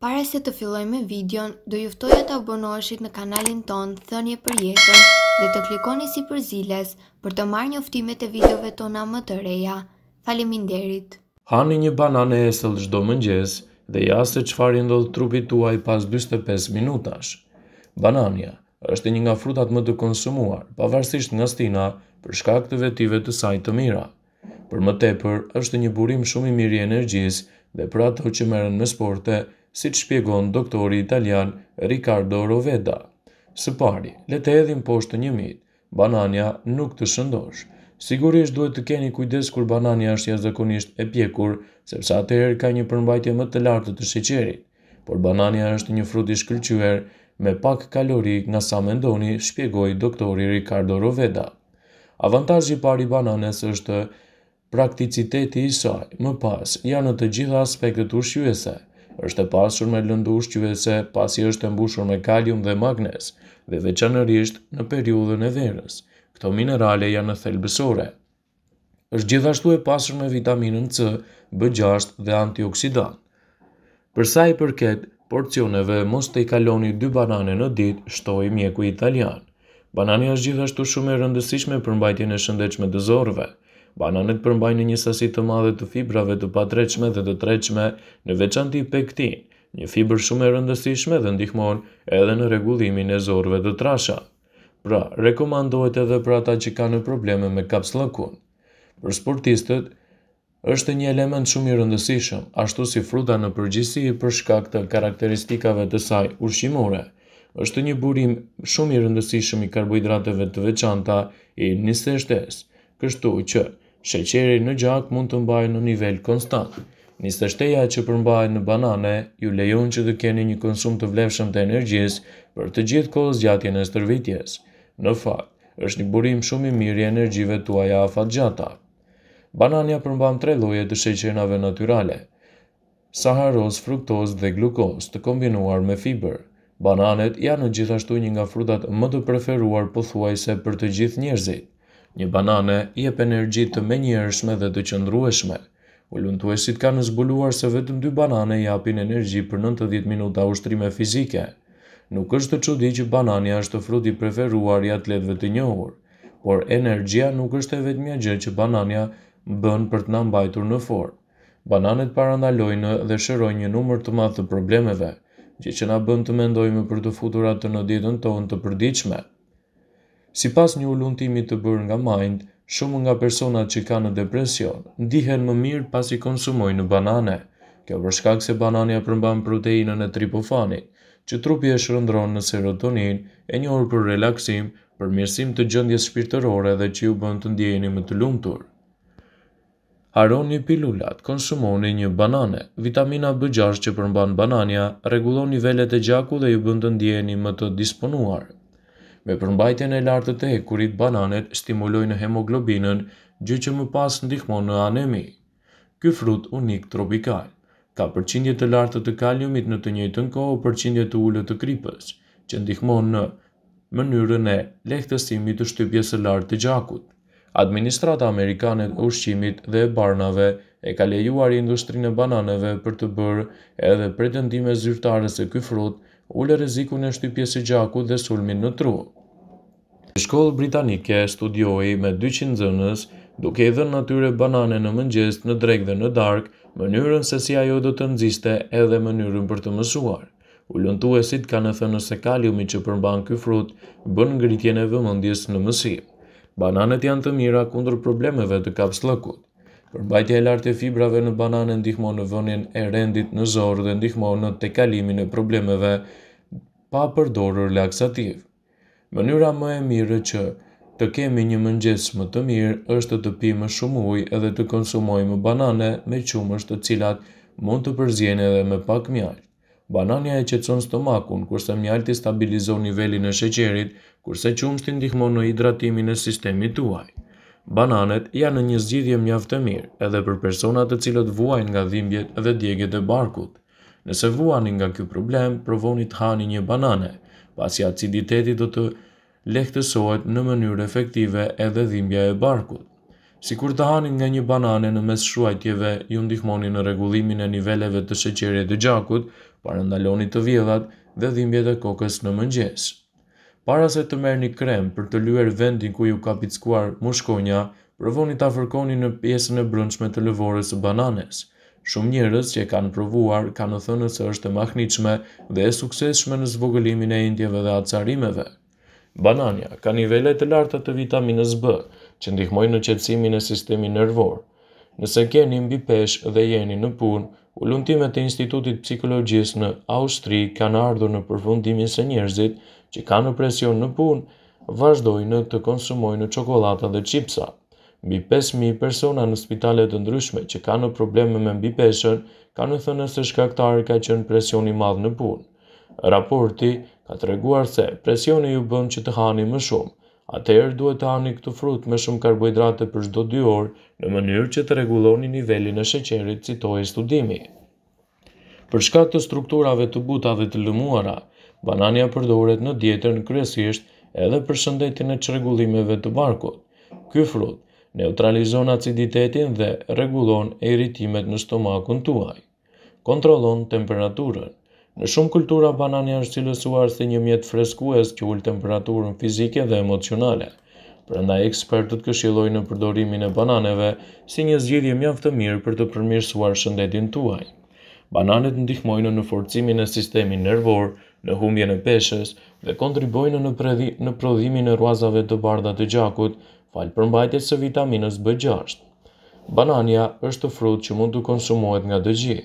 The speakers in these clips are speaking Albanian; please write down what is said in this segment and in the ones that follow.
Pare se të filloj me videon, do juftoj e të abonoshit në kanalin ton, thënje për jetën dhe të klikoni si për ziles për të marrë një uftimet e videove tona më të reja. Falimin derit! Hani një banane e së mëngjes dhe jasë të qëfar i ndodhë trupit tuaj pas 25 minutash. Banania është një nga frutat më të konsumuar, pavarësisht nga stina për shkak të vetive të sajtë të mira. Për më tepër është një burim shumë i mirë i energjisë dhe për ato që meren me sporte, si të shpjegon doktori italian Ricardo Roveda. Së pari, le të edhim poshtë një mitë, banania nuk të shëndosh. Sigurisht duhet të keni kujdes kur banania është jashtëzakonisht e pjekur, sepse atëherë ka një përmbajtje më të lartë të sheqerit. Por banania është një frut i shkëlqyer me pak kalorik nga sa mendoni, shpjegoi doktori Ricardo Roveda. Avantazhi i parë i bananës është prakticiteti i saj. Më pas, janë të gjitha aspektet ushqyese, është e pasur me lëndush vese pasi është e mbushur me kalium dhe magnes, dhe veçanërisht në periudhën e verës. Këto minerale janë në thelbësore. është gjithashtu e pasur me vitaminën C, B6 dhe antioksidan. Përsa i përket, porcioneve mos të i kaloni dy banane në ditë, shtoj mjeku italian. Banani është gjithashtu shumë e rëndësishme për mbajtjen e shëndechme të Bananet përmbajnë një sasi të madhe të fibrave të patreqme dhe të treqme në veçanti pektin, një fibër shumë e rëndësishme dhe ndihmon edhe në regullimin e zorve të trasha. Pra, rekomandohet edhe për ata që kanë probleme me lëkun. Për sportistët, është një element shumë i rëndësishëm, ashtu si fruta në përgjisi i përshka këtë karakteristikave të saj ushqimore. është një burim shumë i rëndësishëm i karbohidrateve të veçanta i nisështes, kështu që Sheqeri në gjak mund të mbaj në nivel konstant. Një sështeja që përmbaj në banane, ju lejon që të keni një konsum të vlefshëm të energjis për të gjithë kohës gjatjen e stërvitjes. Në fakt, është një burim shumë i mirë i energjive tuaja a fat gjata. Banania përmbam tre loje të sheqenave naturale, saharos, fruktos dhe glukos të kombinuar me fiber. Bananet janë gjithashtu një nga frutat më të preferuar pëthuajse për të gjithë njerëzit. Një banane i e energji të menjërshme dhe të qëndrueshme. Ullëntuesit ka në zbuluar se vetëm dy banane i apin energji për 90 minuta ushtrime fizike. Nuk është të qodi që banania është fruti preferuar i atletve të njohur, por energjia nuk është e vetëmja gjë që banania bën për të nambajtur në forë. Bananet parandalojnë dhe shërojnë një numër të madhë të problemeve, gjë që na bën të mendojme për të futurat të në ditën tonë të përdiqme. Si pas një uluntimi të bërë nga mind, shumë nga personat që ka në depresion, ndihen më mirë pas i konsumoj në banane. Kjo vërshkak se banania përmban proteinën e tripofanit, që trupi e shërëndron në serotonin, e një orë për relaksim, për mirësim të gjëndjes shpirtërore dhe që ju bënd të ndjeni më të lumëtur. Haron një pilulat, konsumoni një banane, vitamina B6 që përmban banania, regulon nivellet e gjaku dhe ju bënd të ndjeni më të disponuarë. Me përmbajtjen e lartë të hekurit, bananet stimulojnë hemoglobinën, gjë që më pas ndihmon në anemi. Ky frut unik tropikal ka përqindje të lartë të kaliumit në të njëjtën kohë përqindje të ulët të kripës, që ndihmon në mënyrën e lehtësimit të shtypjes së lartë të gjakut. Administrata Amerikane e Ushqimit dhe Barnave e ka lejuar industrinë e bananeve për të bërë edhe pretendime zyrtare se ky frut ullë rrezikun e shtypjes së gjakut dhe sulmin në tru. Shkollë Britanike studioi me 200 zënës, duke i dhënë natyre banane në mëngjes, në dreg dhe në dark, mënyrën se si ajo do të nëziste edhe mënyrën për të mësuar. sit ka në thënë se kaliumi që përmban këj frut, bën ngritjen e vëmëndjes në mësi. Bananet janë të mira kundër problemeve të kapës lëkut. Përmbajtja e lartë e fibrave në banane ndihmon në vënin e rendit në zorë dhe ndihmon në tekalimin e problemeve pa përdorur laksativ. Mënyra më e mirë që të kemi një mëngjes më të mirë është të pi më shumë ujë edhe të konsumojmë banane me qumësht të cilat mund të përzjene edhe me pak mjalt. Banania e qetson stomakun, kurse mjalti stabilizon nivelin e sheqerit, kurse qumështi ndihmon në hidratimin e sistemit tuaj. Bananet janë në një zgjidhje mjaftë e mirë, edhe për personat të cilët vuajnë nga dhimbjet dhe djegjet e barkut. Nëse vuani nga ky problem, provoni të hani një banane pasi aciditeti do të lehtësohet në mënyrë efektive edhe dhimbja e barkut. Si kur të hanin nga një banane në mes shruajtjeve, ju ndihmoni në regullimin e niveleve të sheqerit të gjakut, parëndaloni të vjedhat dhe dhimbjet e kokës në mëngjes. Para se të merë një krem për të luer vendin ku ju ka pizkuar mushkonja, përvoni të afërkoni në pjesën e brëndshme të lëvorës bananes – Shumë njerëz që kanë provuar kanë thënë se është e mahnitshme dhe e suksesshme në zvogëlimin e indjeve dhe acarimeve. Banania ka nivele të larta të vitaminës B, që ndihmojnë në qetësimin e sistemit nervor. Nëse keni mbi pesh dhe jeni në punë, ulëntimet e Institutit Psikologjisë në Austri kanë ardhur në përfundimin se njerëzit që kanë presion në punë vazhdojnë të konsumojnë çokoladë dhe qipsa. Mbi 5.000 persona në spitalet të ndryshme që kanë probleme me mbi ka kanë thënë se shkaktarë ka qënë presioni madhë në punë. Raporti ka të reguar se presioni ju bënd që të hani më shumë, atëherë duhet të hani këtu frut me shumë karbohidrate për shdo 2 orë në mënyrë që të reguloni nivelin e sheqerit, citoj studimi. Për shkak të strukturave të butave të lëmuara, banania përdoret në dietën kryesisht edhe për shëndetin e çrregullimeve të barkut. Ky frut neutralizon aciditetin dhe regulon e irritimet në stomakun tuaj. Kontrollon temperaturën. Në shumë kultura banani është cilësuar si një mjet freskues që ullë temperaturën fizike dhe emocionale. Përënda ekspertët këshiloj në përdorimin e bananeve si një zgjidhje mjaftë mirë për të përmirësuar shëndetin tuaj. Bananet ndihmojnë në forcimin e sistemi nervor, në humbje në peshës dhe kontribojnë në, në prodhimin e ruazave të bardha të gjakut, falë për së vitaminës B6. Banania është frut që mund të konsumohet nga gjithë,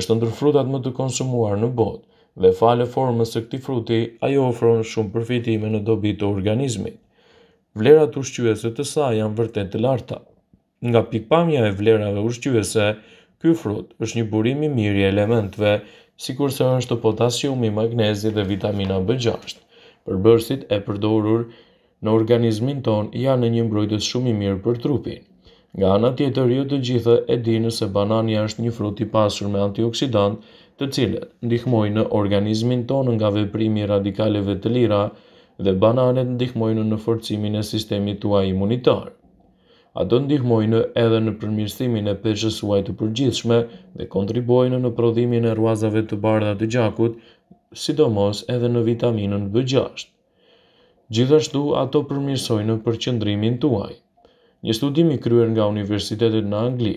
është ndër frutat më të konsumuar në botë, dhe falë e formës së këti fruti, ajo ofron shumë përfitime në dobit të organizmi. Vlerat ushqyese të sa janë vërtet të larta. Nga pikpamja e vlerave ushqyese, ky frut është një burim mirë i elementve, si kurse është potasiumi, magnezi dhe vitamina B6. Përbërësit e përdorur, në organizmin ton janë një mbrojtës shumë i mirë për trupin. Nga ana tjetër, ju të gjithë e dini se banani është një frut i pasur me antioksidant, të cilët ndihmojnë në organizmin ton nga veprimi radikaleve të lira dhe bananet ndihmojnë në forcimin e sistemit tuaj imunitar. Ato ndihmojnë edhe në përmirësimin e peshës suaj të përgjithshme dhe kontribuojnë në prodhimin e ruazave të bardha të gjakut, sidomos edhe në vitaminën B6 gjithashtu ato përmirsojnë në përqëndrimin tuaj. Një studimi kryer nga Universitetet në Angli,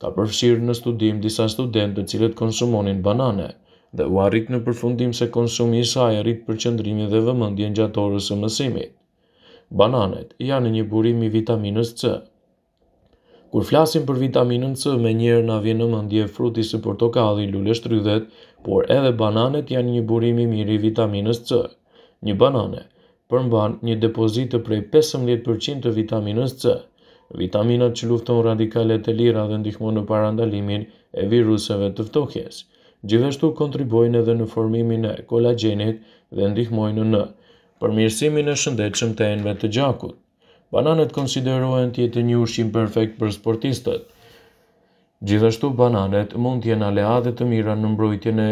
ka përfshirë në studim disa student të cilët konsumonin banane, dhe u arrit në përfundim se konsumi i saj arrit përqendrimin dhe vëmendjen gjatë orës së mësimit. Bananet janë një burim i vitaminës C. Kur flasim për vitaminën C, më njerë na vjen në mendje fruti si portokalli, lule shtrydhet, por edhe bananet janë një burim i mirë i vitaminës C. Një banane përmban një depozit të prej 15% të vitaminës C, vitaminat që lufton radikalet e lira dhe ndihmon në parandalimin e viruseve të ftohjes. Gjithashtu kontribojnë edhe në formimin e kolagenit dhe ndihmojnë në përmirësimin e shëndetshëm të enëve të gjakut. Bananet konsiderohen të jetë një ushqim perfekt për sportistët. Gjithashtu bananet mund të jenë aleatë të mira në mbrojtjen e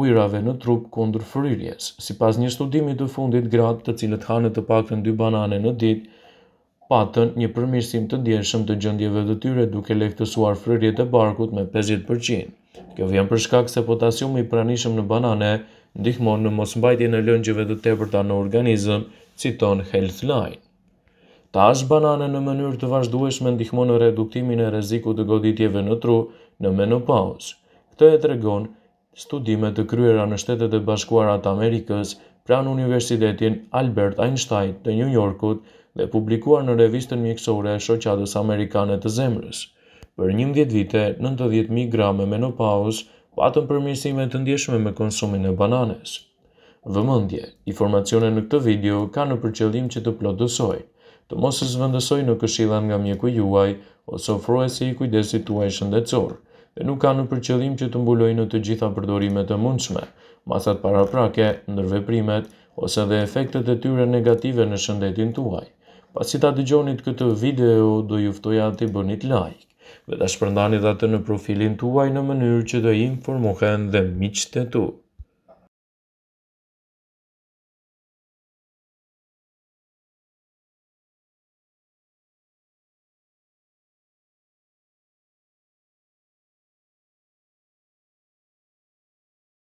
ujrave në trup kundër fryrjes. Si pas një studimi të fundit, gratë të cilët hanë të pak të banane në dit, patën një përmirësim të djeshëm të gjëndjeve të tyre duke lehtësuar fryrjet e barkut me 50%. Kjo vjen përshkak se potasium i pranishëm në banane ndihmon në mosmbajtje në lëngjeve të tepërta në organizëm, citon Healthline. është banane në mënyrë të vazhdueshme ndihmon në reduktimin e reziku të goditjeve në tru në menopaus. Këtë e tregon Studime të kryera në shtetet e bashkuarat Amerikës pranë Universitetin Albert Einstein të New Yorkut dhe publikuar në revistën mjekësore e shoqatës Amerikanet të zemrës. Për 11 vite, 90.000 grame me në paus patën përmjësime të ndjeshme me konsumin e bananes. Vëmëndje, informacione në këtë video ka në përqëllim që të plotësoj, të mosës vëndësoj në këshilan nga mjeku juaj, ose ofruesi i kujdesit tuaj shëndetësorë dhe nuk kanë në qëllim që të mbulojnë në të gjitha përdorimet e mundshme, masat paraprake, ndërveprimet, ose dhe efektet e tyre negative në shëndetin tuaj. Pas që ta dëgjonit këtë video, do juftoja të i bënit like, dhe da shpërndani dhe të në profilin tuaj në mënyrë që të informohen dhe miqtë tuaj.